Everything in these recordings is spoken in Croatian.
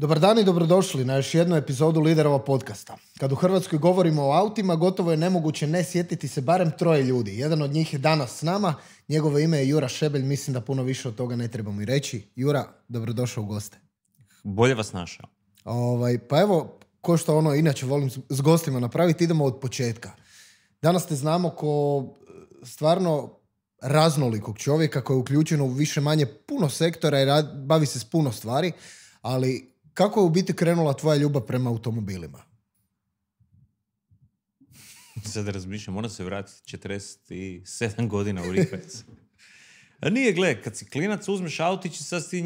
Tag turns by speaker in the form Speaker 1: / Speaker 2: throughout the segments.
Speaker 1: Dobar dan i dobrodošli na još jednu epizodu Liderova podcasta. Kad u Hrvatskoj govorimo o autima, gotovo je nemoguće ne sjetiti se barem troje ljudi. Jedan od njih je danas s nama, njegovo ime je Jura Šebelj, mislim da puno više od toga ne trebamo mi reći. Jura, dobrodošao u goste.
Speaker 2: Bolje vas našao.
Speaker 1: Ovaj, pa evo, ko što ono inače volim s gostima napraviti, idemo od početka. Danas te znamo ko eh, stvarno raznolikog čovjeka koji je uključen u više manje puno sektora i bavi se s puno stvari, ali kako je u biti krenula tvoja ljubav prema automobilima?
Speaker 2: Sad razmišljam, moram se vratiti 47 godina u Ripec. A nije, gle, kad si klinac, uzmeš autić i sad ti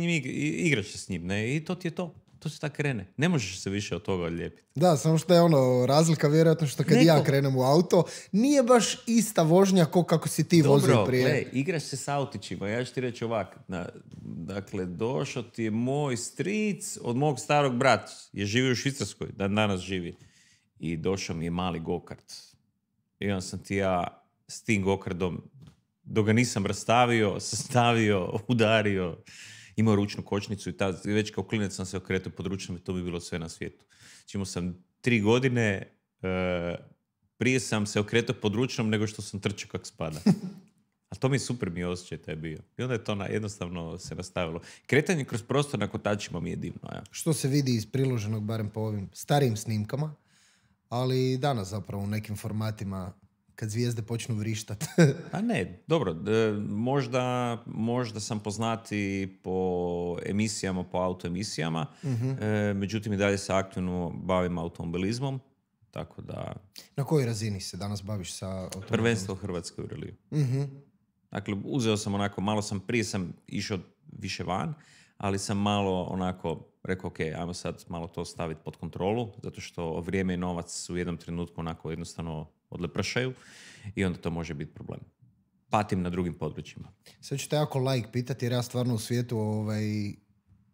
Speaker 2: igraš se s njim, ne? I to ti je to. To se tako krene. Ne možeš se više od toga odlijepiti.
Speaker 1: Da, samo što je ono, razlika vjerojatno što kad ja krenem u auto, nije baš ista vožnja kao kako si ti Dobro, vozio prije. Dobro,
Speaker 2: igraš se s autićima. Ja ću ti reći ovak, na, Dakle, došao ti je moj stric od mog starog brata. Je živio u Švicarskoj, dan danas živi. I došao mi je mali gokart. I on sam ti ja s tim gokardom, dok ga nisam rastavio, sastavio, udario, imao ručnu kočnicu i tad, već kao klinec sam se okretao pod ručnom i to bi bilo sve na svijetu. Čimo znači, sam tri godine, eh, prije sam se okretao pod ručnom nego što sam trčao kak spada. A to mi je super je osjećaj taj bio. I onda je to na, jednostavno se nastavilo. Kretanje kroz prostor na kotačima mi je divno.
Speaker 1: Što se vidi iz priloženog, barem po ovim starijim snimkama, ali i danas zapravo u nekim formatima kad zvijezde počnu vrištat. A
Speaker 2: pa ne, dobro, možda, možda sam poznati po emisijama, po autoemisijama, uh međutim i dalje se aktivno bavim automobilizmom, tako da...
Speaker 1: Na kojoj razini se danas baviš sa automobilizmom? Prvenstvo Hrvatske u reliju. Mhm.
Speaker 2: Dakle, uzeo sam onako, malo sam prije sam išao više van, ali sam malo onako rekao, ok, ajmo sad malo to staviti pod kontrolu, zato što vrijeme i novac u jednom trenutku onako jednostavno odlepršaju i onda to može biti problem. Patim na drugim područjima.
Speaker 1: Sad ću te jako like pitati jer ja stvarno u svijetu ovaj,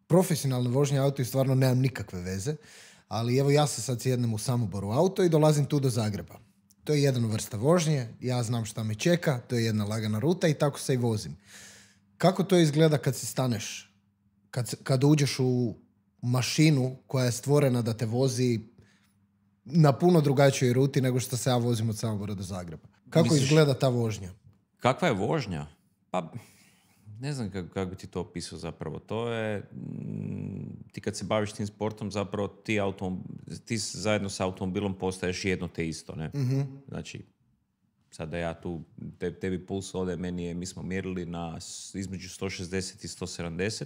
Speaker 1: profesionalne vožnje auto i stvarno nemam nikakve veze, ali evo ja se sad sjednem u Samoboru auto i dolazim tu do Zagreba. To je jedna vrsta vožnje, ja znam šta me čeka, to je jedna lagana ruta i tako se i vozim. Kako to izgleda kad se staneš? Kad, kad uđeš u mašinu koja je stvorena da te vozi na puno drugačijoj ruti nego što se ja vozim od samog do Zagreba. Kako izgleda ta vožnja?
Speaker 2: Kakva je vožnja? Pa, ne znam kako, bi ti to opisao zapravo. To je... Mm, ti kad se baviš tim sportom, zapravo ti, ti zajedno sa automobilom postaješ jedno te isto. Ne? Mm-hmm. Znači, sada ja tu, te, tebi puls ode, meni je, mi smo mjerili na između 160 i 170.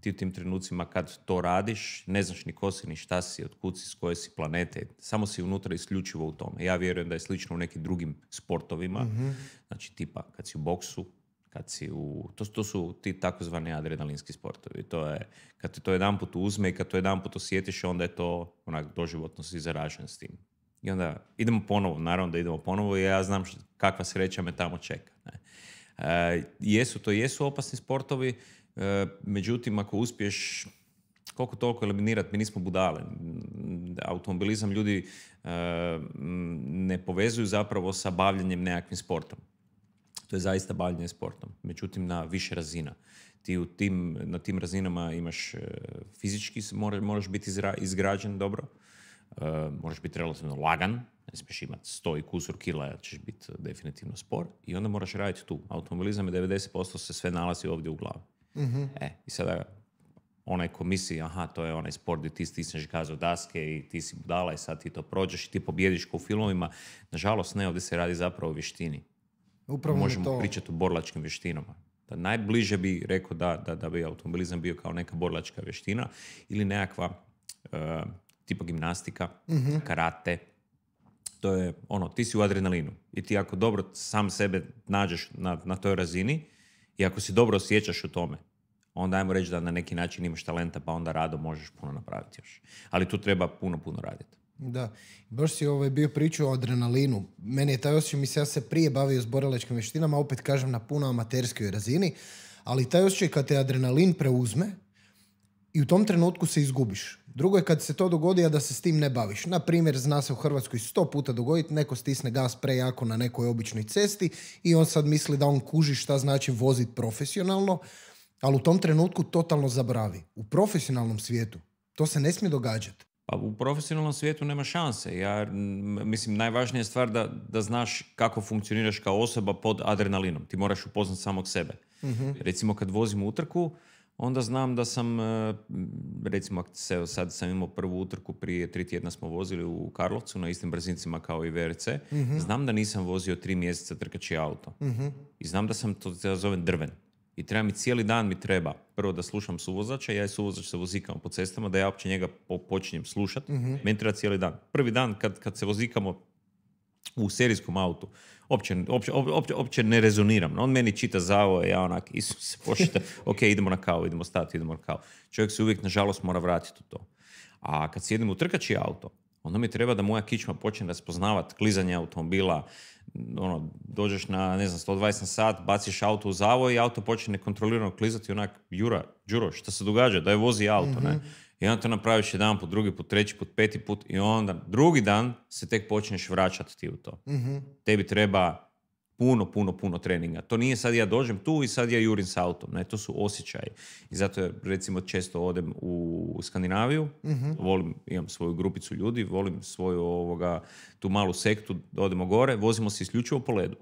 Speaker 2: Ti u tim trenucima kad to radiš, ne znaš ni ko si, ni šta si, od kuci s koje si planete. Samo si unutra isključivo u tome. Ja vjerujem da je slično u nekim drugim sportovima. mm Znači, tipa, kad si u boksu, kad si to, to su ti takozvani adrenalinski sportovi. To je, kad ti to jedan put uzme i kad to jedan put osjetiš, onda je to onak doživotno si zaražen s tim. I onda idemo ponovo, naravno da idemo ponovo i ja znam što, kakva sreća me tamo čeka. E, jesu, to jesu opasni sportovi, e, međutim ako uspiješ koliko toliko eliminirati, mi nismo budale. Automobilizam ljudi e, ne povezuju zapravo sa bavljanjem nekakvim sportom to je zaista bavljenje sportom. Međutim, na više razina. Ti u tim, na tim razinama imaš e, fizički, mora, moraš biti izgrađen dobro, možeš moraš biti relativno lagan, ne smiješ imati sto i kusur kila, jer ćeš biti definitivno spor. I onda moraš raditi tu. Automobilizam je 90% se sve nalazi ovdje u glavi. mm E, i sada onaj ko aha, to je onaj sport gdje ti stisneš gaz daske i ti si budala i sad ti to prođeš i ti pobjediš ko u filmovima. Nažalost, ne, ovdje se radi zapravo o vještini. Upravo možemo pričati o borlačkim vještinama. najbliže bi rekao da, da, da bi automobilizam bio kao neka borlačka vještina ili nekakva uh, tipa gimnastika, mhm. karate. To je ono, ti si u adrenalinu i ti ako dobro sam sebe nađeš na, na toj razini i ako si dobro osjećaš u tome, onda ajmo reći da na neki način imaš talenta pa onda rado možeš puno napraviti još. Ali tu treba puno, puno raditi.
Speaker 1: Da, baš si ovaj bio pričao o adrenalinu. Meni je taj osjećaj, mislim, ja se prije bavio s borelečkim vještinama, opet kažem na puno amaterskoj razini, ali taj osjećaj kad te adrenalin preuzme i u tom trenutku se izgubiš. Drugo je kad se to dogodi, a da se s tim ne baviš. Na primjer, zna se u Hrvatskoj sto puta dogoditi, neko stisne gas prejako na nekoj običnoj cesti i on sad misli da on kuži šta znači voziti profesionalno, ali u tom trenutku totalno zabravi. U profesionalnom svijetu to se ne smije događati.
Speaker 2: Pa u profesionalnom svijetu nema šanse. Ja, mislim, najvažnija je stvar da, da znaš kako funkcioniraš kao osoba pod adrenalinom. Ti moraš upoznat samog sebe. Mhm. Recimo kad vozim utrku, onda znam da sam, e, recimo se, sad sam imao prvu utrku, prije tri tjedna smo vozili u Karlovcu na istim brzincima kao i VRC, mm znam da nisam vozio tri mjeseca trkači auto. Mhm. I znam da sam, to ja zovem drven i treba mi cijeli dan mi treba prvo da slušam suvozača, ja i suvozač se vozikamo po cestama, da ja uopće njega počinjem slušati. mm Meni treba cijeli dan. Prvi dan kad, kad se vozikamo u serijskom autu, opće, opće, ne rezoniram. On meni čita zavo, ja onak, Isus se ok, idemo na kao, idemo stati, idemo na kao. Čovjek se uvijek, nažalost, mora vratiti u to. A kad sjedimo u trkači auto, onda mi treba da moja kičma počne raspoznavati klizanje automobila, ono, dođeš na, ne znam, 120 sat, baciš auto u zavoj i auto počne nekontrolirano klizati, onak, Jura, Đuro, šta se događa, daj vozi auto, ne? Mhm. I onda to napraviš jedan put, drugi put, treći put, peti put i onda drugi dan se tek počneš vraćati ti u to. Mhm. Tebi treba puno, puno, puno treninga. To nije sad ja dođem tu i sad ja jurim s autom. Ne, to su osjećaji. I zato ja, recimo često odem u Skandinaviju, mhm. volim, imam svoju grupicu ljudi, volim svoju ovoga, tu malu sektu, odemo gore, vozimo se isključivo po ledu.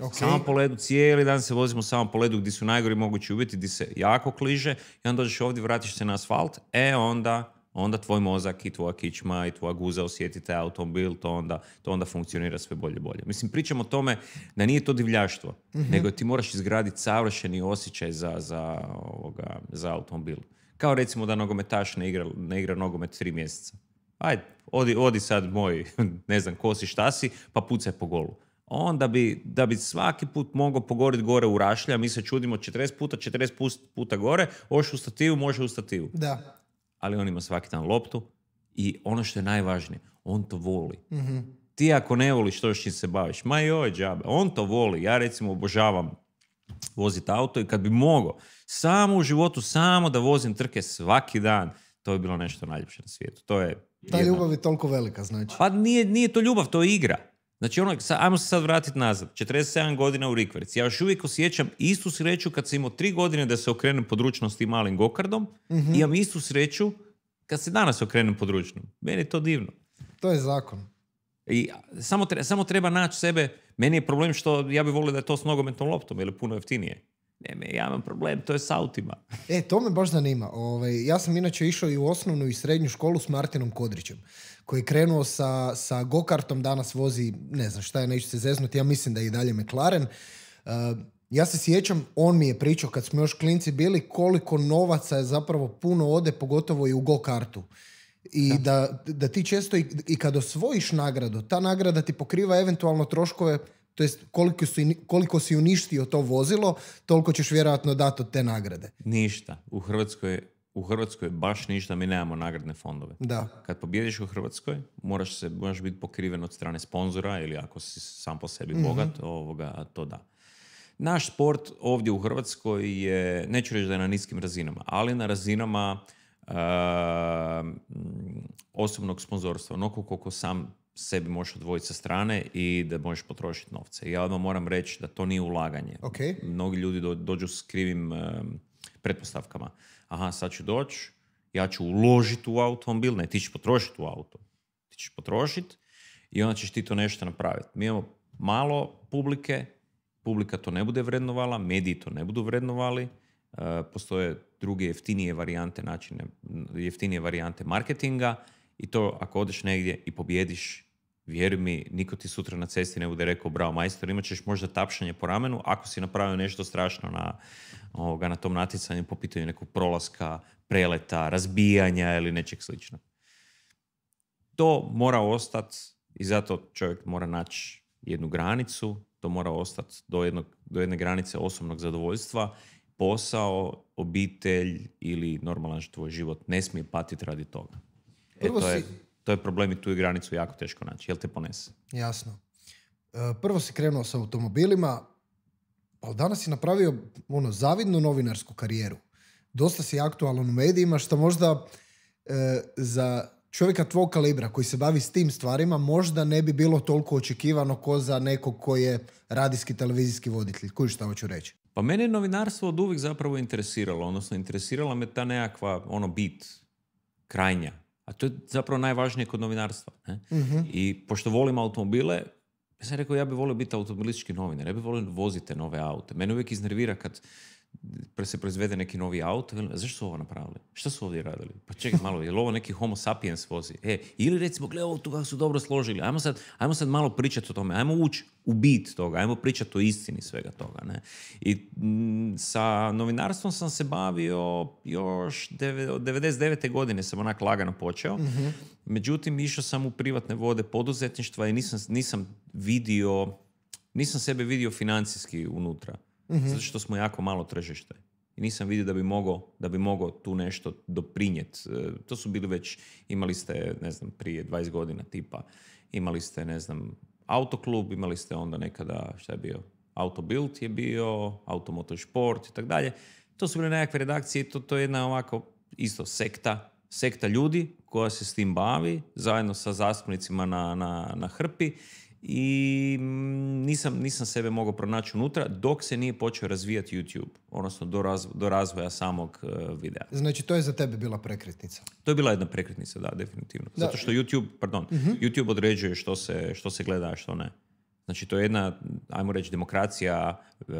Speaker 2: Okay. Samo po ledu, cijeli dan se vozimo samo po ledu gdje su najgori mogući uvjeti, gdje se jako kliže i onda dođeš ovdje, vratiš se na asfalt, e onda onda tvoj mozak i tvoja kičma i tvoja guza osjeti taj automobil, to onda, to onda funkcionira sve bolje i bolje. Mislim, pričamo o tome da nije to divljaštvo, mhm. nego ti moraš izgraditi savršeni osjećaj za, za, ovoga, za automobil. Kao recimo da nogometaš ne igra, ne igra nogomet tri mjeseca. Ajde, odi, odi sad moj, ne znam, ko si, šta si, pa pucaj po golu onda bi, da bi svaki put mogao pogoriti gore u rašlja, mi se čudimo 40 puta, 40 puta gore, oš u stativu, može u stativu. Da ali on ima svaki dan loptu i ono što je najvažnije, on to voli. mm Ti ako ne voliš to s čim se baviš, ma joj džabe, on to voli. Ja recimo obožavam voziti auto i kad bi mogao, samo u životu, samo da vozim trke svaki dan, to je bilo nešto najljepše na svijetu. To je Ta jedna... ljubav
Speaker 1: je toliko velika, znači.
Speaker 2: Pa nije, nije to ljubav, to je igra. Znači, ono, ajmo se sad vratiti nazad. 47 godina u Rikverc. Ja još uvijek osjećam istu sreću kad sam imao tri godine da se okrenem područnosti malim gokardom. Mm-hmm. imam istu sreću kad se danas okrenem područnom. Meni je to divno.
Speaker 1: To je zakon.
Speaker 2: I samo, treba, samo treba naći sebe. Meni je problem što ja bi volio da je to s nogometnom loptom, ili puno jeftinije. Ne, ja imam problem, to je s autima.
Speaker 1: E, to me baš zanima. Ove, ovaj, ja sam inače išao i u osnovnu i srednju školu s Martinom Kodrićem koji je krenuo sa, sa gokartom, danas vozi, ne znam šta je, neću se zeznuti, ja mislim da je i dalje McLaren. Eh, ja se sjećam, on mi je pričao kad smo još klinci bili koliko novaca je zapravo puno ode, pogotovo i u gokartu. I da. Da, ti često i, i kad osvojiš nagradu, ta nagrada ti pokriva eventualno troškove to jest koliko, si koliko si uništio to vozilo, toliko ćeš vjerojatno dati od te nagrade.
Speaker 2: Ništa. U Hrvatskoj u Hrvatskoj baš ništa, mi nemamo nagradne fondove. Da. Kad pobjediš u Hrvatskoj, moraš, se, moraš biti pokriven od strane sponzora ili ako si sam po sebi mhm. bogat, ovoga, to da. Naš sport ovdje u Hrvatskoj je, neću reći da je na niskim razinama, ali na razinama ehm, osobnog sponzorstva, onoliko koliko sam sebi možeš odvojiti sa strane i da možeš potrošiti novce. Ja odmah moram reći da to nije ulaganje. Okay. Mnogi ljudi dođu s krivim... Ehm, pretpostavkama. Aha, sad ću doći, ja ću uložiti u automobil, ne, ti ćeš potrošiti u auto. Ti ćeš potrošiti i onda ćeš ti to nešto napraviti. Mi imamo malo publike, publika to ne bude vrednovala, mediji to ne budu vrednovali, e, postoje druge jeftinije varijante načine, jeftinije varijante marketinga i to ako odeš negdje i pobjediš vjeruj mi, niko ti sutra na cesti ne bude rekao bravo majstor, imat ćeš možda tapšanje po ramenu ako si napravio nešto strašno na, ovoga, na tom natjecanju po pitanju nekog prolaska, preleta, razbijanja ili nečeg slično. To mora ostati i zato čovjek mora naći jednu granicu, to mora ostati do, jednog, do jedne granice osobnog zadovoljstva, posao, obitelj ili normalan tvoj život ne smije patiti radi toga. e, to je to je problem i tu je granicu jako teško naći. Jel te ponese?
Speaker 1: Jasno. E, prvo si krenuo sa automobilima, ali danas si napravio ono, zavidnu novinarsku karijeru. Dosta si aktualan u medijima, što možda e, za čovjeka tvog kalibra koji se bavi s tim stvarima možda ne bi bilo toliko očekivano kao za nekog koji je radijski televizijski voditelj. Koji šta hoću reći?
Speaker 2: Pa mene je novinarstvo od uvijek zapravo interesiralo, odnosno interesirala me ta nekakva ono bit krajnja a to je zapravo najvažnije kod novinarstva. Ne? Mhm. I pošto volim automobile, ja sam rekao ja bih volio biti automobilistički novinar, ja bih volio voziti nove aute. Mene uvijek iznervira kad se proizvede neki novi auto, velim, zašto su ovo napravili? Šta su ovdje radili? Pa čekaj malo, je li ovo neki homo sapiens vozi? E, ili recimo, gledaj ovo tu su dobro složili, ajmo sad, ajmo sad malo pričati o tome, ajmo ući u bit toga, ajmo pričati o istini svega toga. Ne? I sa novinarstvom sam se bavio još od 99. godine sam onak lagano počeo. Mhm. Međutim, išao sam u privatne vode poduzetništva i nisam, nisam vidio, nisam sebe vidio financijski unutra mm zato što smo jako malo tržište. I nisam vidio da bi mogao, da bi mogao tu nešto doprinijeti. E, to su bili već, imali ste, ne znam, prije 20 godina tipa, imali ste, ne znam, autoklub, imali ste onda nekada, šta je bio, build je bio, automotor sport i tako dalje. To su bile nekakve redakcije, to, to je jedna ovako isto sekta, sekta ljudi koja se s tim bavi, zajedno sa zastupnicima na, na, na hrpi i mm, nisam, nisam sebe mogao pronaći unutra dok se nije počeo razvijati YouTube, odnosno do, razvoja samog e, videa.
Speaker 1: Znači to je za tebe bila prekretnica?
Speaker 2: To je bila jedna prekretnica, da, definitivno. Zato što YouTube, pardon, mhm. YouTube određuje što se, što se gleda, a što ne. Znači to je jedna, ajmo reći, demokracija e,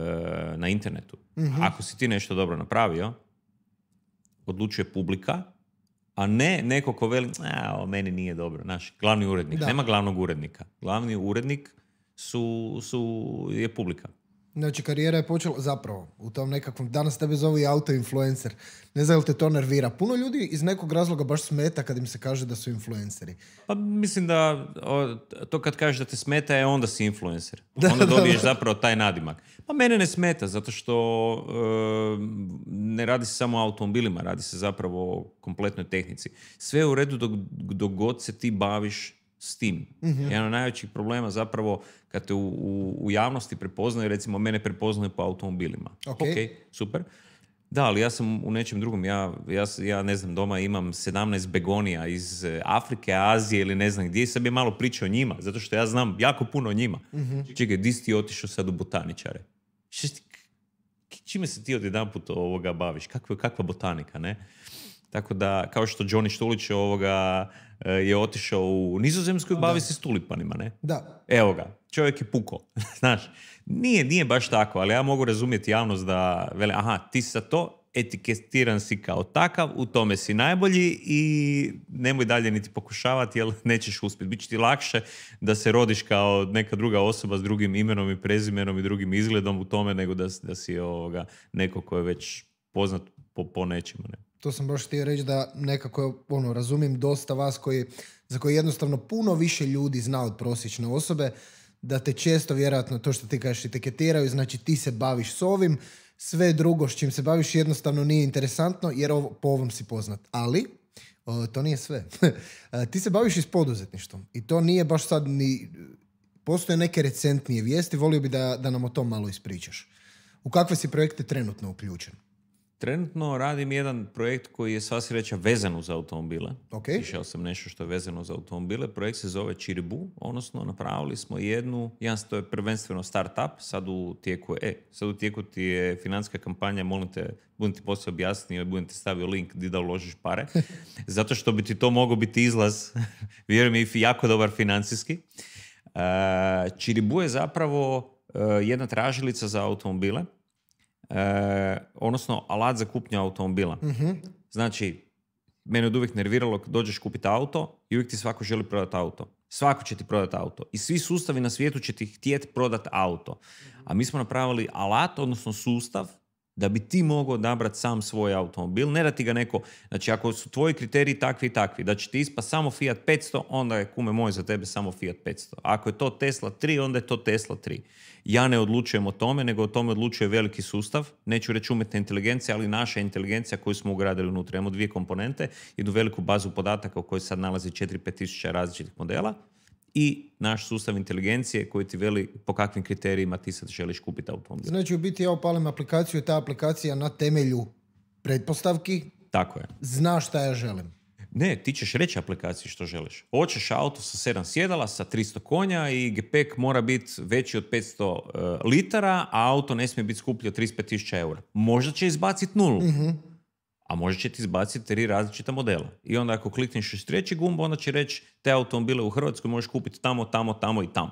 Speaker 2: na internetu. Mhm. Ako si ti nešto dobro napravio, odlučuje publika a ne neko ko veli, a, meni nije dobro, naš glavni urednik. Nema glavnog urednika. Glavni urednik su, su, je publika.
Speaker 1: Znači, karijera je počela zapravo u tom nekakvom, danas tebe zove i auto-influencer. Ne znam li te to nervira. Puno ljudi iz nekog razloga baš smeta kad im se kaže da su influenceri.
Speaker 2: Pa mislim da to kad kažeš da te smeta je onda si influencer. Da, onda dobiješ zapravo taj nadimak. Pa mene ne smeta zato što e, ne radi se samo o automobilima, radi se zapravo o kompletnoj tehnici. Sve je u redu dok, dok god se ti baviš s tim. Mm-hmm. Jedan od najvećih problema zapravo kad te u, u, javnosti prepoznaju, recimo mene prepoznaju po automobilima. Ok, okay super. Da, ali ja sam u nečem drugom. Ja, ja, ja ne znam, doma imam 17 begonija iz e, Afrike, Azije ili ne znam gdje. I sad bi malo pričao o njima, zato što ja znam jako puno o njima. Mm-hmm. Čekaj, di si ti otišao sad u botaničare? čime se ti odjedanput ovoga baviš? Kakva, kakva botanika, ne? Tako da, kao što Johnny Štulić ovoga, e, je otišao u Nizozemsku i bavi se s tulipanima, ne? Da. Evo ga, čovjek je puko, znaš. Nije, nije baš tako, ali ja mogu razumjeti javnost da vele, aha, ti sa to, etiketiran si kao takav, u tome si najbolji i nemoj dalje niti pokušavati jer nećeš uspjeti. Biće ti lakše da se rodiš kao neka druga osoba s drugim imenom i prezimenom i drugim izgledom u tome nego da, da si ovoga, neko ko je već poznat po nečemu. Ne?
Speaker 1: to sam baš htio reći da nekako ono, razumijem dosta vas koji, za koje jednostavno puno više ljudi zna od prosječne osobe, da te često vjerojatno to što ti kažeš etiketiraju, znači ti se baviš s ovim, sve drugo s čim se baviš jednostavno nije interesantno jer ovo, po ovom si poznat. Ali, to nije sve. ti se baviš i s poduzetništvom i to nije baš sad ni... Postoje neke recentnije vijesti, volio bi da, da nam o tom malo ispričaš. U kakve si projekte trenutno uključen?
Speaker 2: Trenutno radim jedan projekt koji je sva sreća vezan uz automobile. Okay. Išao sam nešto što je vezano za automobile. Projekt se zove Čiribu, odnosno napravili smo jednu, jedan to je prvenstveno startup, sad u tijeku e, sad u tijeku ti je financijska kampanja, molim te, budem ti poslije objasnio i budem ti stavio link gdje da uložiš pare, zato što bi ti to mogao biti izlaz, vjerujem i jako dobar financijski. Čiribu e, je zapravo e, jedna tražilica za automobile e, odnosno alat za kupnju automobila. mm Znači, mene od uvijek nerviralo dođeš kupiti auto i uvijek ti svako želi prodati auto. Svako će ti prodati auto. I svi sustavi na svijetu će ti htjeti prodati auto. A mi smo napravili alat, odnosno sustav da bi ti mogao odabrati sam svoj automobil, ne da ti ga neko, znači ako su tvoji kriteriji takvi i takvi, da će ti ispa samo Fiat 500, onda je kume moj za tebe samo Fiat 500. Ako je to Tesla 3, onda je to Tesla 3. Ja ne odlučujem o tome, nego o tome odlučuje veliki sustav, neću reći umjetna inteligencija, ali naša inteligencija koju smo ugradili unutra. Imamo dvije komponente, jednu veliku bazu podataka u kojoj sad nalazi 4-5 tisuća različitih modela, i naš sustav inteligencije koji ti veli po kakvim kriterijima ti sad želiš kupiti automobil.
Speaker 1: Znači u biti ja opalim aplikaciju i ta aplikacija na temelju pretpostavki Tako je. zna šta ja želim.
Speaker 2: Ne, ti ćeš reći aplikaciji što želiš. Hoćeš auto sa sedam sjedala, sa 300 konja i gepek mora biti veći od 500 e, litara, a auto ne smije biti skuplji od 35.000 eura. Možda će izbaciti nulu. Mhm a možda će ti izbaciti tri različita modela. I onda ako klikneš iz treći gumb, onda će reći te automobile u Hrvatskoj možeš kupiti tamo, tamo, tamo i tamo.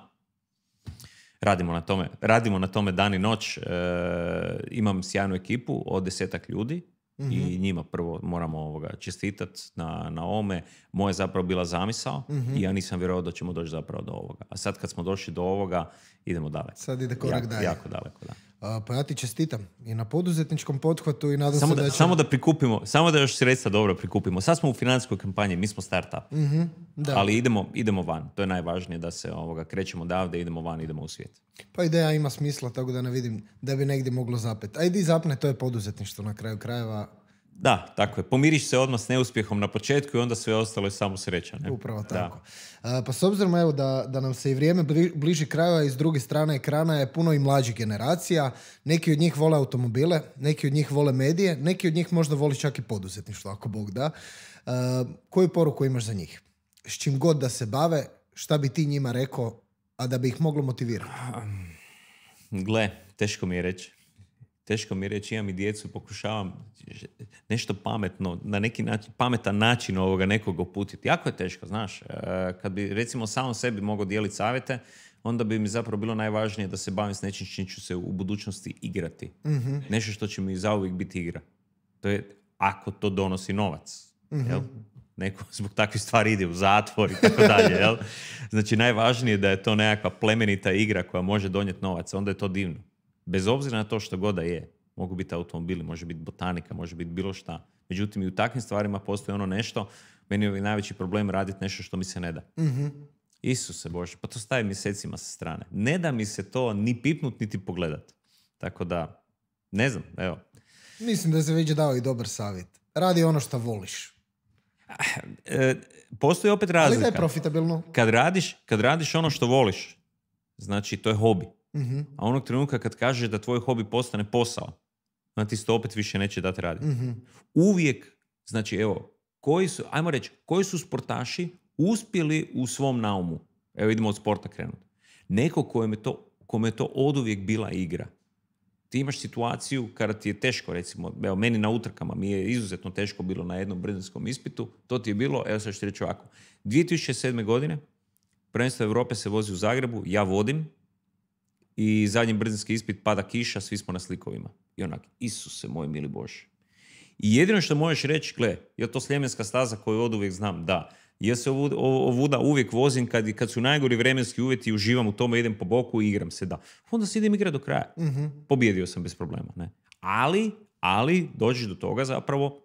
Speaker 2: Radimo na tome, radimo na tome dan i noć. E, imam sjajnu ekipu od desetak ljudi i mhm. njima prvo moramo ovoga čestitati na, na ovome. Moja je zapravo bila zamisao mhm. i ja nisam vjerovao da ćemo doći zapravo do ovoga. A sad kad smo došli do ovoga, idemo daleko. Sad ide korak dalje. Jako daleko, da.
Speaker 1: Pa ja ti čestitam i na poduzetničkom pothvatu i nadam samo se da, da Samo
Speaker 2: da prikupimo, samo da još sredstva dobro prikupimo. Sad smo u financijskoj kampanji, mi smo startup. mm da. Ali idemo, idemo van. To je najvažnije da se ovoga, krećemo odavde, idemo van, idemo u svijet.
Speaker 1: Pa ideja ima smisla, tako da ne vidim da bi negdje moglo zapet. A i zapne, to je poduzetništvo na kraju krajeva
Speaker 2: da, tako je. Pomiriš se odmah s neuspjehom na početku i onda sve ostalo je samo sreća. Ne? Upravo tako.
Speaker 1: Da. E, pa s obzirom evo, da, da nam se i vrijeme bliži kraju, iz druge strane ekrana je puno i mlađih generacija. Neki od njih vole automobile, neki od njih vole medije, neki od njih možda voli čak i poduzetništvo, ako Bog da. E, koju poruku imaš za njih? S čim god da se bave, šta bi ti njima rekao, a da bi ih moglo motivirati?
Speaker 2: Gle, teško mi je reći teško mi reći, imam i djecu, pokušavam nešto pametno, na neki način, pametan način ovoga nekog uputiti. Jako je teško, znaš. E, kad bi recimo samom sebi mogao dijeliti savjete, onda bi mi zapravo bilo najvažnije da se bavim s nečim čim ću se u budućnosti igrati. mm Nešto što će mi zauvijek biti igra. To je ako to donosi novac. Mhm. Neko zbog takvih stvari ide u zatvor i tako dalje. Jel? Znači najvažnije je da je to nekakva plemenita igra koja može donijeti novac. Onda je to divno bez obzira na to što god da je, mogu biti automobili, može biti botanika, može biti bilo šta. Međutim, i u takvim stvarima postoji ono nešto, meni je ovaj najveći problem raditi nešto što mi se ne da. Mm-hmm. Isuse Bože, pa to staje mjesecima sa strane. Ne da mi se to ni pipnut, niti pogledat. Tako da, ne znam, evo.
Speaker 1: Mislim da se već dao i dobar savjet. Radi ono što voliš.
Speaker 2: Eh, postoji opet razlika. Ali da je profitabilno. Kad radiš, kad radiš ono što voliš, znači to je hobi. Mhm. A onog trenutka kad kažeš da tvoj hobi postane posao, onda ti se to opet više neće dati raditi. Mhm. Uvijek, znači evo, koji su, ajmo reći, koji su sportaši uspjeli u svom naumu? Evo idemo od sporta krenuti. Neko kojem je to, kome je to oduvijek bila igra. Ti imaš situaciju kada ti je teško, recimo, evo, meni na utrkama mi je izuzetno teško bilo na jednom brzinskom ispitu, to ti je bilo, evo sad ću reći ovako, 2007. godine prvenstvo Europe se vozi u Zagrebu, ja vodim, i zadnji brzinski ispit pada kiša, svi smo na slikovima. I onak, Isuse moj mili Bože. I jedino što možeš reći, gle, je to sljemenska staza koju od uvijek znam, da. Ja se ovuda, uvijek vozim kad, kad su najgori vremenski uvjeti, uživam u tome, idem po boku i igram se, da. Onda se idem igra do kraja. mm Pobjedio sam bez problema, ne. Ali, ali, dođeš do toga zapravo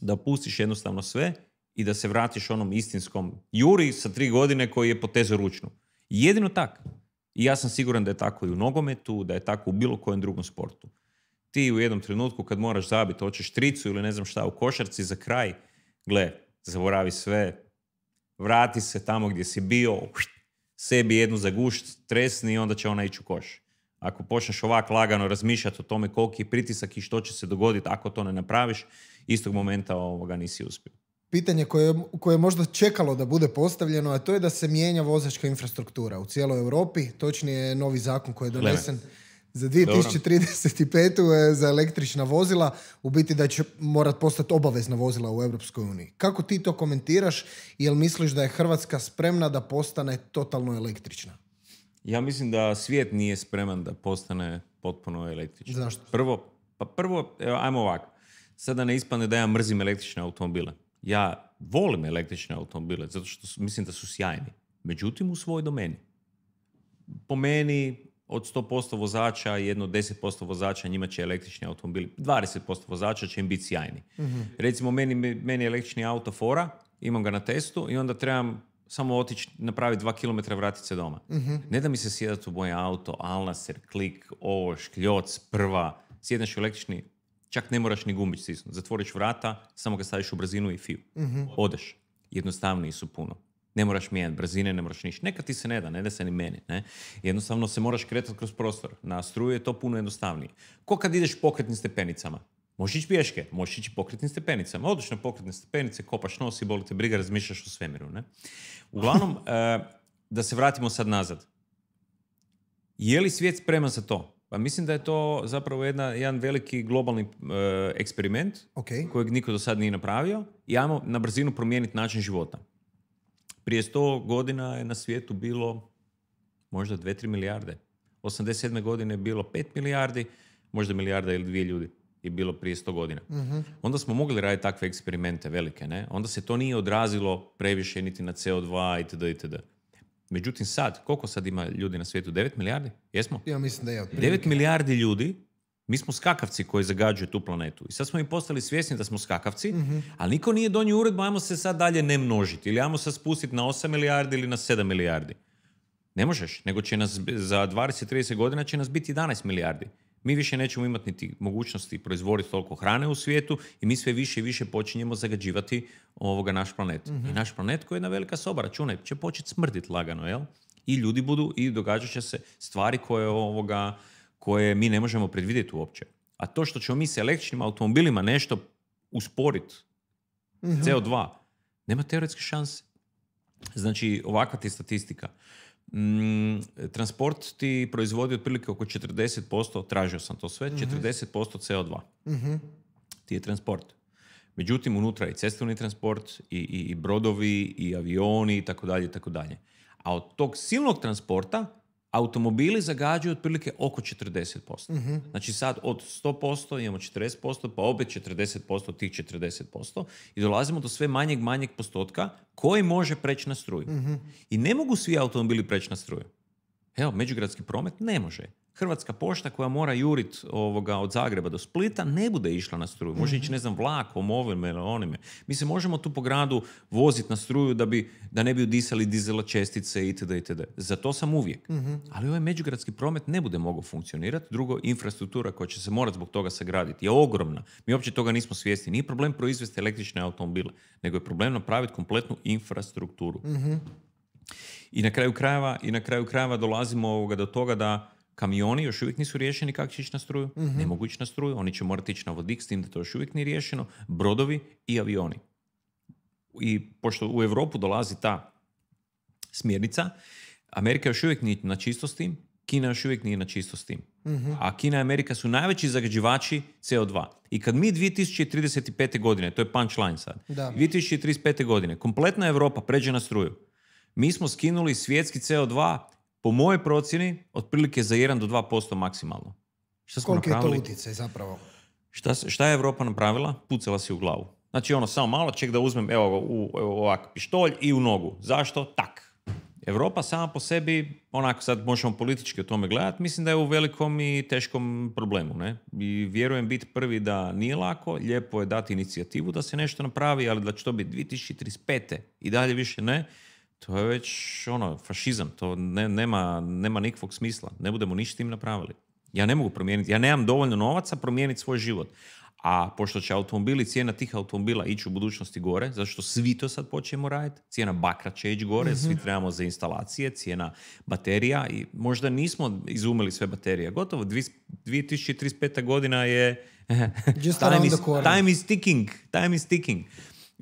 Speaker 2: da pustiš jednostavno sve i da se vratiš onom istinskom Juri sa tri godine koji je potezao ručnu. Jedino tak. I ja sam siguran da je tako i u nogometu, da je tako u bilo kojem drugom sportu. Ti u jednom trenutku kad moraš zabiti, hoćeš tricu ili ne znam šta u košarci za kraj, gle, zaboravi sve, vrati se tamo gdje si bio, sebi jednu zagušt, tresni i onda će ona ići u koš. Ako počneš ovak lagano razmišljati o tome koliki je pritisak i što će se dogoditi ako to ne napraviš, istog momenta ovoga nisi uspio
Speaker 1: pitanje koje, koje je možda čekalo da bude postavljeno, a to je da se mijenja vozačka infrastruktura u cijeloj Europi, točnije novi zakon koji je donesen za 2035. E, za električna vozila, u biti da će morat postati obavezna vozila u Europskoj uniji. Kako ti to komentiraš? Jel misliš da je Hrvatska spremna da postane totalno električna?
Speaker 2: Ja mislim da svijet nije spreman da postane potpuno električna. Zašto? Prvo, pa prvo, evo, ajmo ovako. Sada ne ispane da ja mrzim električne automobile. Ja volim električne automobile zato što mislim da su sjajni. Međutim, u svojoj domeni. Po meni, od 100% vozača, jedno 10% vozača njima će električni automobil, 20% vozača će im biti sjajni. mm Recimo, meni, meni je električni auto fora, imam ga na testu i onda trebam samo otići, napraviti dva km, vratiti se doma. Mhm. Ne da mi se sjedati u moje auto, alnaser, klik, ovo, škljoc, prva. Sjedneš u električni Čak ne moraš ni gumbić stisnuti. Zatvoriš vrata, samo ga staviš u brzinu i fiju. Mhm. Odeš. Jednostavniji su puno. Ne moraš mijenjati brzine, ne moraš ništa. Neka ti se ne da, ne da se ni meni. Ne? Jednostavno se moraš kretati kroz prostor. Na struju je to puno jednostavnije. Ko kad ideš pokretnim stepenicama? Možeš ići pješke, možeš ići pokretnim stepenicama. Odeš na pokretne stepenice, kopaš nos i boli te briga, razmišljaš o svemiru. Ne? Uglavnom, eh, da se vratimo sad nazad. Je li svijet spreman za to? Pa mislim da je to zapravo jedna, jedan veliki globalni eh, eksperiment okay. kojeg niko do sad nije napravio i ajmo na brzinu promijeniti način života. Prije 100 godina je na svijetu bilo možda 2-3 milijarde. 87. godine je bilo 5 milijardi, možda milijarda ili dvije ljudi je bilo prije 100 godina. Mhm. Onda smo mogli raditi takve eksperimente velike. ne? Onda se to nije odrazilo previše niti na CO2 itd. itd. Međutim sad, koliko sad ima ljudi na svijetu? 9 milijardi? Jesmo? Ja mislim da je. 9 milijardi ljudi, mi smo skakavci koji zagađuju tu planetu. I sad smo mi postali svjesni da smo skakavci, mm ali niko nije donio uredbu, ajmo se sad dalje ne množiti. Ili ajmo se spustiti na 8 milijardi ili na 7 milijardi. Ne možeš, nego će nas za 20-30 godina će nas biti 11 milijardi. Mi više nećemo imati niti mogućnosti proizvoditi toliko hrane u svijetu i mi sve više i više počinjemo zagađivati ovoga naš planet. I mhm. naš planet koji je jedna velika soba, računaj, će početi smrditi lagano, jel? I ljudi budu i događat će se stvari koje, ovoga, koje mi ne možemo predvidjeti uopće. A to što ćemo mi s električnim automobilima nešto usporiti, mm CO2, nema teoretske šanse. Znači, ovakva ti statistika. Mm, transport ti proizvodi otprilike oko 40%, tražio sam to sve, mm-hmm. 40% CO2. Ti je transport. Međutim, unutra je cestovni transport, i, i, i brodovi, i avioni, i tako dalje, tako dalje. A od tog silnog transporta Automobili zagađuju otprilike oko 40%. mm Znači sad od 100% imamo 40%, pa opet 40% tih 40% i dolazimo do sve manjeg manjeg postotka koji može preći na struju. I ne mogu svi automobili preći na struju. Evo, međugradski promet ne može. Hrvatska pošta koja mora jurit ovoga od Zagreba do Splita ne bude išla na struju. Može ići, ne znam, vlakom, ovim ili onime. Mi se možemo tu po gradu voziti na struju da, bi, da ne bi udisali dizela čestice itd. itd. Za to sam uvijek. mm Ali ovaj međugradski promet ne bude mogao funkcionirati. Drugo, infrastruktura koja će se morati zbog toga sagraditi je ogromna. Mi uopće toga nismo svjesni. Nije problem proizvesti električne automobile, nego je problem napraviti kompletnu infrastrukturu. Mhm. I na kraju krajeva, i na kraju krajeva dolazimo ovoga do toga da kamioni još uvijek nisu riješeni kako će ići na struju. Mhm. Ne mogu ići na struju, oni će morati ići na vodik s tim da to još uvijek nije riješeno. Brodovi i avioni. I pošto u Europu dolazi ta smjernica, Amerika još uvijek nije na čisto s tim, Kina još uvijek nije na čisto s tim. Mhm. A Kina i Amerika su najveći zagađivači CO2. I kad mi 2035. godine, to je punchline sad, 2035. godine, kompletna Europa pređe na struju, mi smo skinuli svjetski CO2 po mojoj procjeni otprilike za 1 do 2% maksimalno. Šta smo Koliko je to
Speaker 1: utjecaj zapravo?
Speaker 2: Šta, šta je Europa napravila? Pucala si u glavu. Znači ono, samo malo, ček da uzmem evo, ga, ovak pištolj i u nogu. Zašto? Tak. Europa sama po sebi, onako sad možemo politički o tome gledati, mislim da je u velikom i teškom problemu. Ne? I vjerujem biti prvi da nije lako, lijepo je dati inicijativu da se nešto napravi, ali da će to biti 2035. i dalje više ne to je već ono, fašizam, to ne, nema, nema nikakvog smisla, ne budemo ništa tim napravili. Ja ne mogu promijeniti, ja nemam dovoljno novaca promijeniti svoj život. A pošto će automobili, cijena tih automobila ići u budućnosti gore, zato što svi to sad počnemo raditi, cijena bakra će ići gore, mm svi trebamo za instalacije, cijena baterija i možda nismo izumeli sve baterije. Gotovo, 2035. godina je time, is, time is ticking, time is ticking.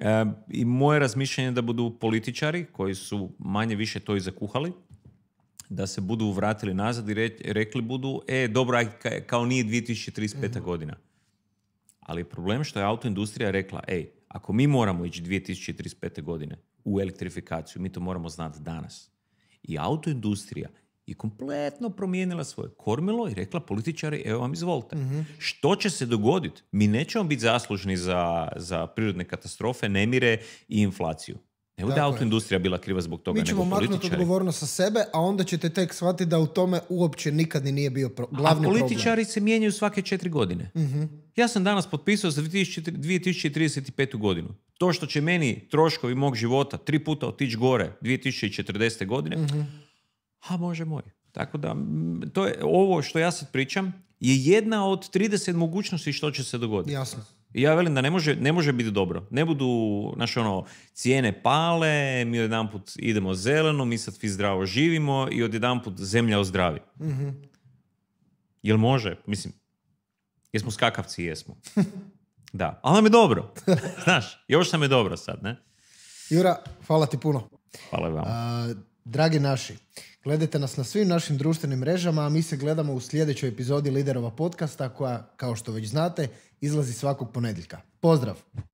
Speaker 2: E, I moje razmišljanje da budu političari koji su manje više to i zakuhali, da se budu vratili nazad i rekli budu, e, dobro, kao nije 2035. Mm-hmm. godina. Ali problem što je autoindustrija rekla, ej, ako mi moramo ići 2035. godine u elektrifikaciju, mi to moramo znati danas. I autoindustrija i kompletno promijenila svoje kormilo i rekla političari, evo vam izvolite. Mhm. Što će se dogoditi? Mi nećemo biti zaslužni za, za prirodne katastrofe, nemire i inflaciju. Ne da autoindustrija bila kriva zbog toga, Mi ćemo maknuti
Speaker 1: odgovornost sa sebe, a onda ćete tek shvatiti da u tome uopće nikad ni nije bio glavni problem. A političari
Speaker 2: se mijenjaju svake četiri godine. Mhm. Ja sam danas potpisao za 2035. godinu. To što će meni troškovi mog života tri puta otići gore 2040. godine, mm a može moj. Tako da, to je, ovo što ja sad pričam je jedna od 30 mogućnosti što će se dogoditi. Jasno. ja velim da ne može, ne može biti dobro. Ne budu, naše ono, cijene pale, mi put idemo zeleno, mi sad svi zdravo živimo i odjedanput zemlja ozdravi. mm Jel može? Mislim, jesmo skakavci, jesmo. Da, ali nam je dobro. Znaš, još nam je dobro sad, ne?
Speaker 1: Jura, hvala ti puno. Hvala vam. Dragi naši, gledajte nas na svim našim društvenim mrežama, a mi se gledamo u sljedećoj epizodi Liderova podcasta koja, kao što već
Speaker 2: znate, izlazi svakog ponedjeljka. Pozdrav!